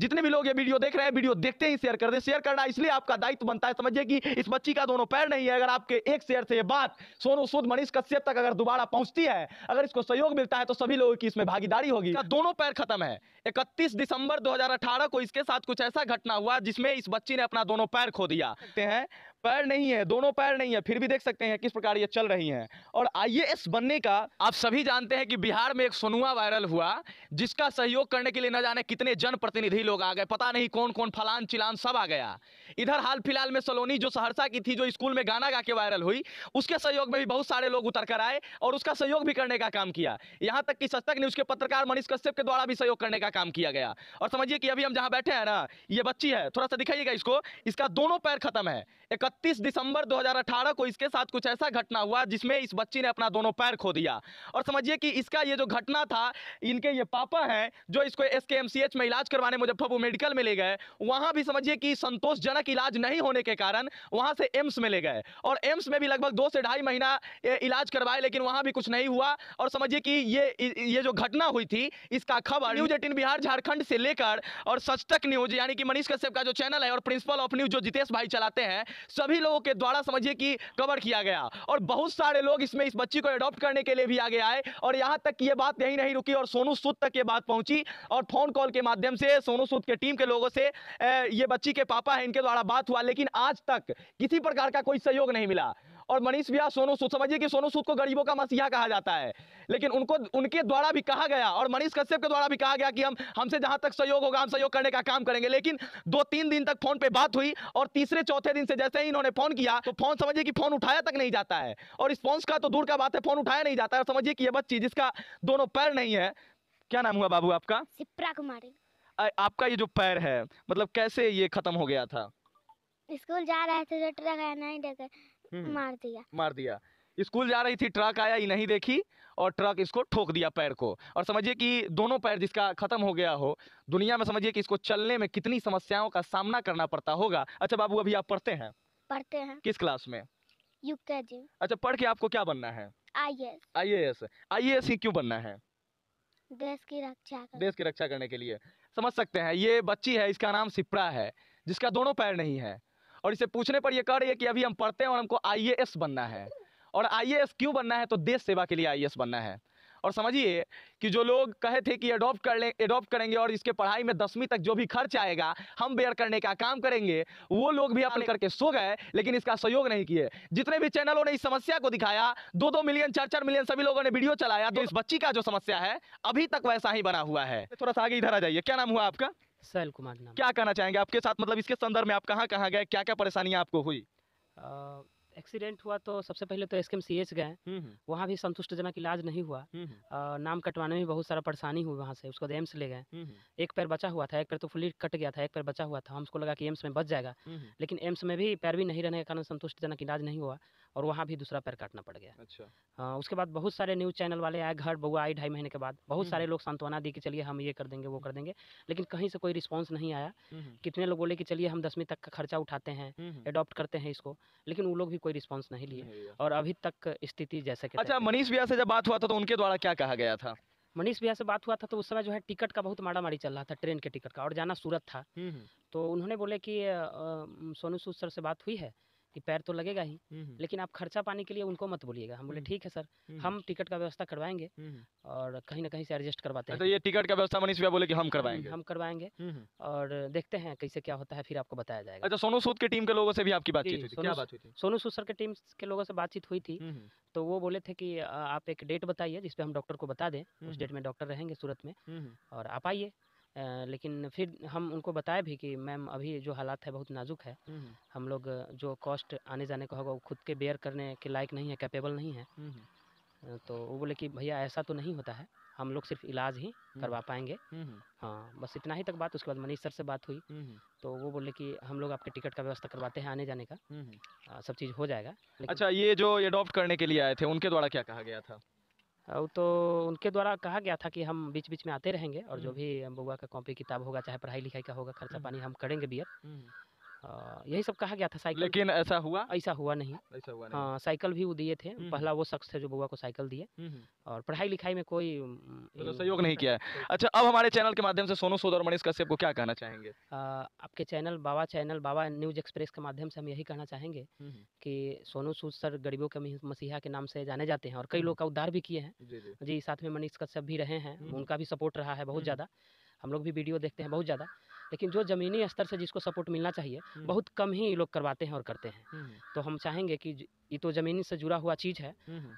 जितने भी लोग ये वीडियो देख रहे हैं वीडियो देखते ही शेयर कर दें शेयर करना इसलिए आपका दायित्व बनता है समझिए कि इस बच्ची का दोनों पैर नहीं है अगर आपके एक शेयर से ये बात सोनू सूद मनीष कश्यप तक अगर दोबारा पहुंचती है अगर इसको सहयोग मिलता है तो सभी लोगों की इसमें भागीदारी होगी दोनों पैर खत्म है इकतीस दिसंबर दो को इसके साथ कुछ ऐसा घटना हुआ जिसमें इस बच्ची ने अपना दोनों पैर खो दिया हैं पैर नहीं है दोनों पैर नहीं है फिर भी देख सकते हैं किस प्रकार ये चल रही हैं और आईएएस बनने का आप सभी जानते हैं कि बिहार में एक सोनुआ वायरल हुआ जिसका सहयोग करने के लिए न जाने कितने जनप्रतिनिधि लोग आ गए पता नहीं कौन कौन फलान चिलान सब आ गया इधर हाल फिलहाल में सलोनी जो सहरसा की थी जो स्कूल में गाना गा के वायरल हुई उसके सहयोग में भी बहुत सारे लोग उतर कर आए और उसका सहयोग भी करने का काम किया यहाँ तक कि सस्तक न्यूज के पत्रकार मनीष कश्यप के द्वारा भी सहयोग करने का काम किया गया और समझिए कि अभी हम जहाँ बैठे हैं ना ये बच्ची है थोड़ा सा दिखाइएगा इसको इसका दोनों पैर खत्म है 31 दिसंबर 2018 को इसके साथ कुछ ऐसा घटना हुआ जिसमें इस बच्ची ने अपना दोनों पैर खो दिया और समझिए कि इसका ये जो घटना था इनके ये पापा हैं जो इसको एस में इलाज करवाने मुजफ्फरपुर मेडिकल में ले गए वहाँ भी समझिए कि संतोषजनक इलाज नहीं होने के कारण वहाँ से एम्स में ले गए और एम्स में भी लगभग दो से ढाई महीना इलाज करवाए लेकिन वहाँ भी कुछ नहीं हुआ और समझिए कि ये ये जो घटना हुई थी इसका खबर न्यूज एटीन बिहार झारखंड से लेकर और सच तक न्यूज यानी कि मनीष कश्यप का जो चैनल है और प्रिंसिपल ऑफ न्यूज जो जितेश भाई चलाते हैं सभी लोगों के द्वारा समझिए कि कवर किया गया और बहुत सारे लोग इसमें इस बच्ची को अडॉप्ट करने के लिए भी आगे आए और यहाँ तक ये बात यहीं नहीं रुकी और सोनू सूद तक ये बात पहुंची और फोन कॉल के माध्यम से सोनू सूद के टीम के लोगों से ये बच्ची के पापा है इनके द्वारा बात हुआ लेकिन आज तक किसी प्रकार का कोई सहयोग नहीं मिला और मनीष भैया सोनू सूद समझिए कि सोनू सूद को गरीबों का मसीहा कहा जाता है लेकिन उनको उनके द्वारा भी कहा गया और मनीष कश्यप के द्वारा भी कहा गया कि हम हमसे जहां तक सहयोग होगा हम सहयोग करने का काम करेंगे लेकिन दो तीन दिन तक फोन पे बात हुई और तीसरे चौथे दिन से जैसे ही इन्होंने फोन किया तो फोन समझिए कि फोन उठाया तक नहीं जाता है और रिस्पॉन्स का तो दूर का बात है फोन उठाया नहीं जाता है समझिए कि यह बच्ची जिसका दोनों पैर नहीं है क्या नाम हुआ बाबू आपका सिप्रा कुमारी आपका ये जो पैर है मतलब कैसे ये खत्म हो गया था स्कूल जा रहे थे तो ट्रक आया नहीं देखे हम्म। मार दिया मार दिया स्कूल जा रही थी ट्रक आया ये नहीं देखी और ट्रक इसको ठोक दिया पैर को और समझिए कि दोनों पैर जिसका ख़त्म हो गया हो दुनिया में समझिए कि इसको चलने में कितनी समस्याओं का सामना करना पड़ता होगा अच्छा बाबू अभी आप पढ़ते हैं पढ़ते हैं किस क्लास में यूकेजी अच्छा पढ़ के आपको क्या बनना है एस आई एस ही क्यों बनना है देश की रक्षा कर। देश की रक्षा करने के लिए समझ सकते हैं ये बच्ची है इसका नाम सिप्रा है जिसका दोनों पैर नहीं है और इसे पूछने पर यह कह रही है कि अभी हम पढ़ते हैं और हमको आई बनना है और आई क्यों बनना है तो देश सेवा के लिए आई बनना है और समझिए कि जो लोग कहे थे कि एडॉप्ट कर लें एडॉप्ट करेंगे और इसके पढ़ाई में दसवीं तक जो भी खर्च आएगा हम बेयर करने का काम करेंगे वो लोग भी अपने करके सो गए लेकिन इसका सहयोग नहीं किए जितने भी चैनलों ने इस समस्या को दिखाया दो दो मिलियन चार चार मिलियन सभी लोगों ने वीडियो चलाया तो इस बच्ची का जो समस्या है अभी तक वैसा ही बना हुआ है थोड़ा सा आगे इधर आ जाइए क्या नाम हुआ आपका सैल कुमार नाम क्या कहना चाहेंगे आपके साथ मतलब इसके संदर्भ में आप कहाँ कहाँ गए क्या क्या परेशानियाँ आपको हुई एक्सीडेंट हुआ तो सबसे पहले तो एस के सी एच गए हम्म, हम्म। वहाँ भी संतुष्टजनक इलाज नहीं हुआ आ, हम्म, नाम कटवाने में बहुत सारा परेशानी हुई वहाँ से उसको एम्स ले गए एक पैर बचा हुआ था एक पैर तो फुली कट गया था एक पैर बचा हुआ था हमको लगा कि एम्स में बच जाएगा लेकिन एम्स में भी पैर भी नहीं रहने के कारण संतुष्टजनक इलाज नहीं हुआ और वहाँ भी दूसरा पैर काटना पड़ गया अच्छा हाँ, उसके बाद बहुत सारे न्यूज़ चैनल वाले आए घर बहुआ आई ढाई महीने के बाद बहुत हम्म, सारे हम्म। लोग सांत्वना दी कि चलिए हम ये कर देंगे वो कर देंगे लेकिन कहीं से कोई रिस्पॉन्स नहीं आया हम्म, कितने लोग बोले कि चलिए हम दसवीं तक का खर्चा उठाते हैं एडॉप्ट करते हैं इसको लेकिन वो लोग भी कोई रिस्पॉन्स नहीं लिए और अभी तक स्थिति जैसे अच्छा मनीष भैया से जब बात हुआ था तो उनके द्वारा क्या कहा गया था मनीष भैया से बात हुआ था तो उस समय जो है टिकट का बहुत माड़ा मारी चल रहा था ट्रेन के टिकट का और जाना सूरत था तो उन्होंने बोले कि सोनू सूद सर से बात हुई है कि पैर तो लगेगा ही लेकिन आप खर्चा पाने के लिए उनको मत बोलिएगा हम बोले ठीक है सर हम टिकट का व्यवस्था करवाएंगे और कहीं ना कहीं से एडजस्ट करवाते हैं तो ये टिकट का व्यवस्था मनीष भैया बोले कि हम करवाएंगे हम करवाएंगे और देखते हैं कैसे क्या होता है फिर आपको बताया जाएगा अच्छा सोनू सूद की टीम के लोगों से भी आपकी बातचीत हुई थी क्या बात हुई थी सोनू सूद सर के टीम के लोगों से बातचीत हुई थी तो वो बोले थे कि आप एक डेट बताइए जिसपे हम डॉक्टर को बता दें उस डेट में डॉक्टर रहेंगे सूरत में और आप आइए लेकिन फिर हम उनको बताए भी कि मैम अभी जो हालात है बहुत नाजुक है हम लोग जो कॉस्ट आने जाने का होगा वो खुद के बेयर करने के लायक नहीं है कैपेबल नहीं है तो वो बोले कि भैया ऐसा तो नहीं होता है हम लोग सिर्फ इलाज ही करवा पाएंगे हाँ बस इतना ही तक बात उसके बाद मनीष सर से बात हुई तो वो बोले कि हम लोग आपके टिकट का व्यवस्था करवाते हैं आने जाने का आ, सब चीज़ हो जाएगा अच्छा ये जो एडॉप्ट करने के लिए आए थे उनके द्वारा क्या कहा गया था तो उनके द्वारा कहा गया था कि हम बीच बीच में आते रहेंगे और जो भी बउआ का कॉपी किताब होगा चाहे पढ़ाई लिखाई का होगा खर्चा पानी हम करेंगे बियर हाँ, यही सब कहा गया था साइकिल लेकिन ऐसा हुआ ऐसा हुआ नहीं ऐसा हुआ नहीं हाँ साइकिल भी वो दिए थे हम्म, पहला हम्म। वो शख्स थे जो बुआ को साइकिल दिए हम्म, और पढ़ाई लिखाई में कोई तो, तो सहयोग नहीं किया है अच्छा अब हमारे चैनल के माध्यम से सोनू सूद और मनीष कश्यप को क्या कहना चाहेंगे आपके channel Baba channel Baba news express के माध्यम से हम यही कहना चाहेंगे की सोनू सूद सर गरीबों के मसीहा के नाम से जाने जाते हैं और कई लोग का उद्धार भी किए हैं जी साथ में मनीष कश्यप भी रहे हैं उनका भी सपोर्ट रहा है बहुत ज़्यादा हम लोग भी वीडियो देखते हैं बहुत ज़्यादा लेकिन जो ज़मीनी स्तर से जिसको सपोर्ट मिलना चाहिए बहुत कम ही लोग करवाते हैं और करते हैं तो हम चाहेंगे कि ये तो ज़मीन से जुड़ा हुआ चीज़ है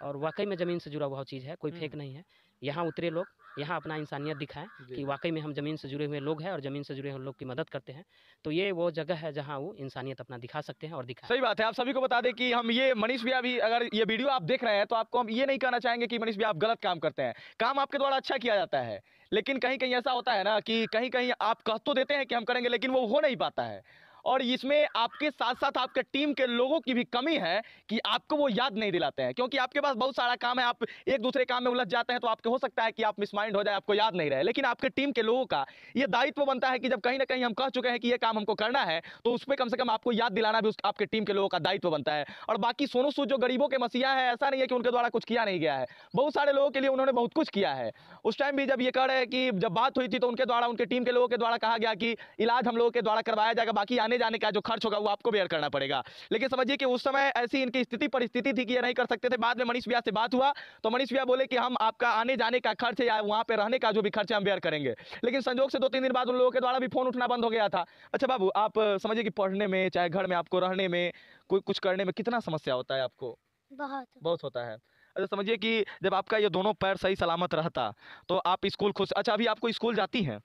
और वाकई में ज़मीन से जुड़ा हुआ चीज़ है कोई फेक नहीं है यहाँ उतरे लोग यहाँ अपना इंसानियत दिखाएं कि वाकई में हम ज़मीन से जुड़े हुए लोग हैं और ज़मीन से जुड़े हुए लोग की मदद करते हैं तो ये वो जगह है जहाँ वो इंसानियत अपना दिखा सकते हैं और दिखा सही बात है आप सभी को बता दें कि हम ये मनीष भैया भी अगर ये वीडियो आप देख रहे हैं तो आपको हम ये नहीं कहना चाहेंगे कि मनीष भैया आप गलत काम करते हैं काम आपके द्वारा अच्छा किया जाता है लेकिन कहीं कहीं ऐसा होता है ना कि कहीं कहीं आप कह तो देते हैं कि हम करेंगे लेकिन वो हो नहीं पाता है और इसमें आपके साथ साथ आपके टीम के लोगों की भी कमी है कि आपको वो याद नहीं दिलाते हैं क्योंकि आपके पास बहुत सारा काम है आप एक दूसरे काम में उलझ जाते हैं तो आपके हो सकता है कि आप मिसमाइंड हो जाए आपको याद नहीं रहे लेकिन आपके टीम के लोगों का ये दायित्व बनता है कि जब कहीं ना कहीं हम कह चुके हैं कि ये काम हमको करना है तो उस पर कम से कम आपको याद दिलाना भी आपके टीम के लोगों का दायित्व बनता है और बाकी सोनू सूद जो गरीबों के मसीहा है ऐसा नहीं है कि उनके द्वारा कुछ किया नहीं गया है बहुत सारे लोगों के लिए उन्होंने बहुत कुछ किया है उस टाइम भी जब ये कह रहे हैं कि जब बात हुई थी तो उनके द्वारा उनके टीम के लोगों के द्वारा कहा गया कि इलाज हम लोगों के द्वारा करवाया जाएगा बाकी आने जाने का जो खर्च होगा वो आपको बेयर करना पड़ेगा लेकिन समझिए कि उस समय ऐसी इनकी स्थिति परिस्थिति थी कि ये नहीं कर सकते थे बाद में मनीष भैया से बात हुआ तो मनीष भैया बोले कि हम आपका आने जाने का खर्च या वहाँ पर रहने का जो भी खर्च हम बेयर करेंगे लेकिन संजोग से दो तीन दिन बाद उन लोगों के द्वारा भी फ़ोन उठना बंद हो गया था अच्छा बाबू आप समझिए कि पढ़ने में चाहे घर में आपको रहने में कोई कुछ करने में कितना समस्या होता है आपको बहुत बहुत होता है अच्छा समझिए कि जब आपका ये दोनों पैर सही सलामत रहता तो आप स्कूल खुश अच्छा अभी आपको स्कूल जाती हैं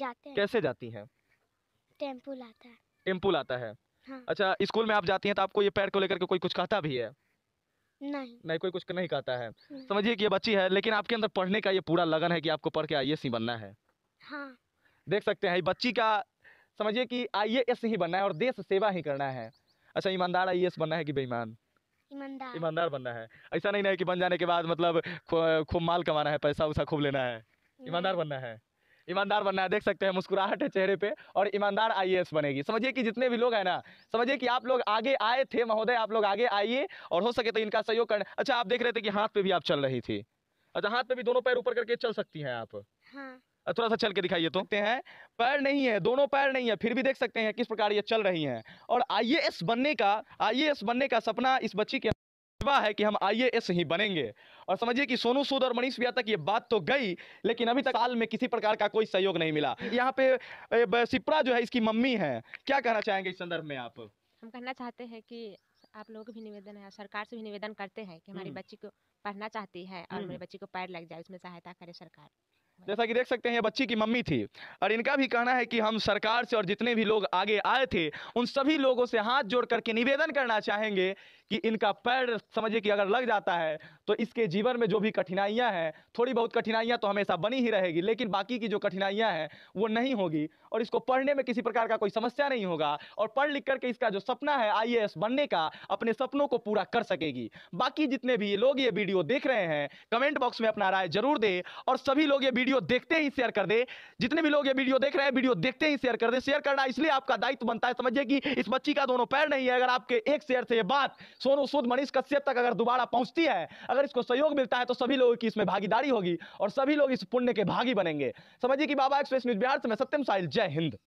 जाते हैं कैसे जाती हैं टेम्पो लाता है इम्पुल आता है हाँ। अच्छा स्कूल में आप जाती हैं तो आपको ये पैर को लेकर के कोई कुछ कहता भी है नहीं नहीं कोई कुछ नहीं कहता है समझिए कि ये बच्ची है लेकिन आपके अंदर पढ़ने का ये पूरा लगन है कि आपको पढ़ के आई एस ही बनना है हाँ। देख सकते हैं बच्ची का समझिए कि आई एस ही बनना है और देश सेवा ही करना है अच्छा ईमानदार आई बनना है कि बेईमान ईमानदार ईमानदार बनना है ऐसा नहीं ना है कि बन जाने के बाद मतलब खूब माल कमाना है पैसा वैसा खूब लेना है ईमानदार बनना है ईमानदार बनना है देख सकते हैं मुस्कुराहट है चेहरे पे और ईमानदार आई बनेगी समझिए कि जितने भी लोग हैं ना समझिए कि आप लोग आगे आए थे महोदय आप लोग आगे आइए और हो सके तो इनका सहयोग करना अच्छा आप देख रहे थे कि हाथ पे भी आप चल रही थी अच्छा हाथ पे भी दोनों पैर ऊपर करके चल सकती हैं आप हाँ। अच्छा, थोड़ा सा चल के दिखाइए तो हैं पैर नहीं है दोनों पैर नहीं है फिर भी देख सकते हैं किस प्रकार ये चल रही है और आई बनने का आई बनने का सपना इस बच्ची के जज्बा है कि हम आई ही बनेंगे और समझिए कि सोनू सूद और मनीष भैया तक ये बात तो गई लेकिन अभी तक साल में किसी प्रकार का कोई सहयोग नहीं मिला यहाँ पे सिप्रा जो है इसकी मम्मी है क्या कहना चाहेंगे इस संदर्भ में आप हम कहना चाहते हैं कि आप लोग भी निवेदन है सरकार से भी निवेदन करते हैं कि हमारी हम्म। बच्ची को पढ़ना चाहती है और मेरे हम्म। बच्ची को पैर लग जाए उसमें सहायता करे सरकार जैसा कि देख सकते हैं ये बच्ची की मम्मी थी और इनका भी कहना है कि हम सरकार से और जितने भी लोग आगे आए थे उन सभी लोगों से हाथ जोड़ करके निवेदन करना चाहेंगे कि इनका पैर समझिए कि अगर लग जाता है तो इसके जीवन में जो भी कठिनाइयाँ हैं थोड़ी बहुत कठिनाइयाँ तो हमेशा बनी ही रहेगी लेकिन बाकी की जो कठिनाइयाँ हैं वो नहीं होगी और इसको पढ़ने में किसी प्रकार का कोई समस्या नहीं होगा और पढ़ लिख करके इसका जो सपना है आई बनने का अपने सपनों को पूरा कर सकेगी बाकी जितने भी लोग ये वीडियो देख रहे हैं कमेंट बॉक्स में अपना राय जरूर दे और सभी लोग ये वीडियो देखते ही शेयर कर दे जितने भी लोग ये वीडियो देख रहे हैं वीडियो देखते ही शेयर कर दे शेयर करना इसलिए आपका दायित्व बनता है समझिए कि इस बच्ची का दोनों पैर नहीं है अगर आपके एक शेयर से ये बात सोनू सूद मनीष कश्यप तक अगर दोबारा पहुंचती है अगर इसको सहयोग मिलता है तो सभी लोगों की इसमें भागीदारी होगी और सभी लोग इस पुण्य के भागी बनेंगे समझिए कि बाबा एक्सप्रेस न्यूज बिहार से मैं सत्यम साहिल जय हिंद